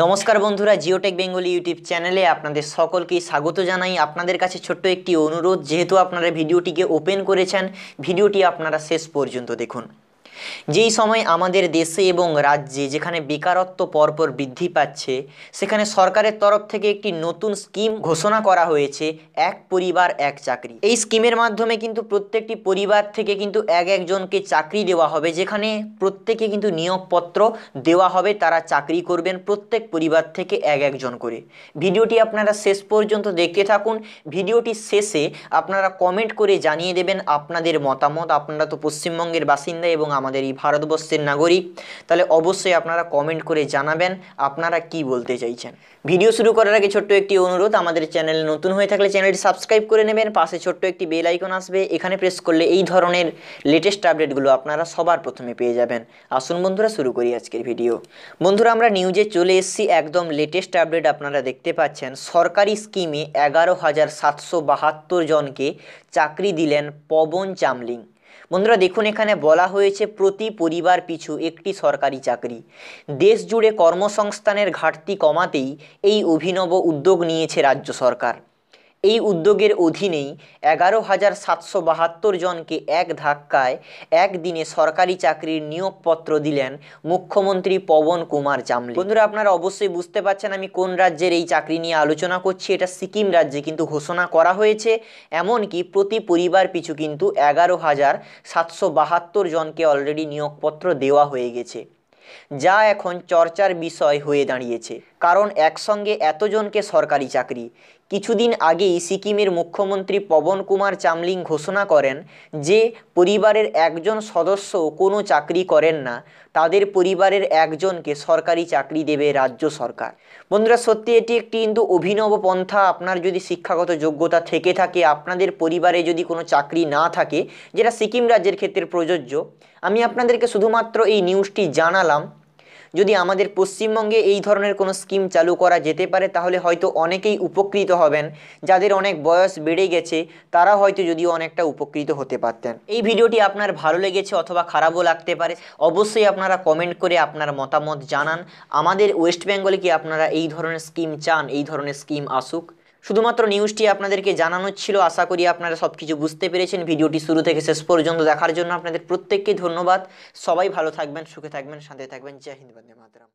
নমস্কার বন্ধুরা Geotech Bengali YouTube চ্যানেলে আপনাদের সকলকেই স্বাগত জানাই আপনাদের কাছে ছোট্ট একটি অনুরোধ যেহেতু আপনারা ভিডিওটিকে ওপেন করেছেন ভিডিওটি আপনারা শেষ পর্যন্ত দেখুন যেই সময় আমাদের দেশে এবং রাজ্যে যেখানে বেকারত্ব পরপর বৃদ্ধি পাচ্ছে সেখানে সরকারের তরফ থেকে একটি নতুন স্কিম ঘোষণা করা হয়েছে এক পরিবার এক চাকরি এই স্কিমের মাধ্যমে কিন্তু প্রত্যেকটি পরিবার থেকে কিন্তু এক একজনকে চাকরি দেওয়া হবে যেখানে প্রত্যেকে কিন্তু নিয়োগপত্র দেওয়া হবে তারা চাকরি করবেন প্রত্যেক পরিবার থেকে এক একজন করে ভিডিওটি আপনারা শেষ পর্যন্ত দেখতে থাকুন ভিডিওটি শেষে আপনারা কমেন্ট করে জানিয়ে দেবেন আপনাদের মতামত আপনারা তো পশ্চিমবঙ্গের বাসিন্দা এবং আমাদের আমাদের এই ভারতবর্ষের নাগরিক তাহলে অবশ্যই আপনারা কমেন্ট করে জানাবেন আপনারা কি বলতে চাইছেন ভিডিও শুরু করার আগে ছোট্ট একটি অনুরোধ আমাদের চ্যানেল নতুন হয়ে থাকলে চ্যানেলটি সাবস্ক্রাইব করে নেবেন পাশে ছোট্ট একটি বেল আইকন আসবে এখানে প্রেস করলে এই ধরনের লেটেস্ট আপডেটগুলো আপনারা সবার প্রথমে পেয়ে যাবেন আসুন বন্ধুরা শুরু করি আজকের ভিডিও বন্ধুরা আমরা নিউজে চলে এসেছি একদম লেটেস্ট আপডেট আপনারা দেখতে পাচ্ছেন সরকারি স্কিমে এগারো হাজার সাতশো বাহাত্তর জনকে চাকরি দিলেন পবন চামলিং বন্ধুরা দেখুন এখানে বলা হয়েছে প্রতি পরিবার পিছু একটি সরকারি চাকরি দেশ জুড়ে কর্মসংস্থানের ঘাটতি কমাতেই এই অভিনব উদ্যোগ নিয়েছে রাজ্য সরকার এই উদ্যোগের অধীনেই এগারো হাজার সাতশো বাহাত্তর জনকে এক ধাক্কায় একদিনে সরকারি চাকরির নিয়োগপত্র দিলেন মুখ্যমন্ত্রী পবন কুমার চামলি বন্ধুরা আপনারা অবশ্যই বুঝতে পারছেন আমি কোন রাজ্যের এই চাকরি নিয়ে আলোচনা করছি এটা সিকিম রাজ্যে কিন্তু ঘোষণা করা হয়েছে এমনকি প্রতি পরিবার পিছু কিন্তু এগারো হাজার সাতশো বাহাত্তর জনকে অলরেডি নিয়োগপত্র দেওয়া হয়ে গেছে যা এখন চর্চার বিষয় হয়ে দাঁড়িয়েছে কারণ একসঙ্গে এতজনকে সরকারি চাকরি কিছুদিন আগেই সিকিমের মুখ্যমন্ত্রী পবন কুমার চামলিং ঘোষণা করেন যে পরিবারের একজন সদস্য কোনো চাকরি করেন না তাদের পরিবারের একজনকে সরকারি চাকরি দেবে রাজ্য সরকার বন্ধুরা সত্যি এটি একটি কিন্তু অভিনব পন্থা আপনার যদি শিক্ষাগত যোগ্যতা থেকে থাকে আপনাদের পরিবারে যদি কোনো চাকরি না থাকে যেটা সিকিম রাজ্যের ক্ষেত্রে প্রযোজ্য আমি আপনাদেরকে শুধুমাত্র এই নিউজটি জানালাম যদি আমাদের পশ্চিমবঙ্গে এই ধরনের কোনো স্কিম চালু করা যেতে পারে তাহলে হয়তো অনেকেই উপকৃত হবেন যাদের অনেক বয়স বেড়ে গেছে তারা হয়তো যদিও অনেকটা উপকৃত হতে পারতেন এই ভিডিওটি আপনার ভালো লেগেছে অথবা খারাপও লাগতে পারে অবশ্যই আপনারা কমেন্ট করে আপনার মতামত জানান আমাদের ওয়েস্ট বেঙ্গলে কি আপনারা এই ধরনের স্কিম চান এই ধরনের স্কিম আসুক শুধুমাত্র নিউজটি আপনাদেরকে জানানো ছিল আশা করি আপনারা সব কিছু বুঝতে পেরেছেন ভিডিওটি শুরু থেকে শেষ পর্যন্ত দেখার জন্য আপনাদের প্রত্যেককে ধন্যবাদ সবাই ভালো থাকবেন সুখে থাকবেন শান্তি থাকবেন জয় হিন্দ বন্দে মাতরম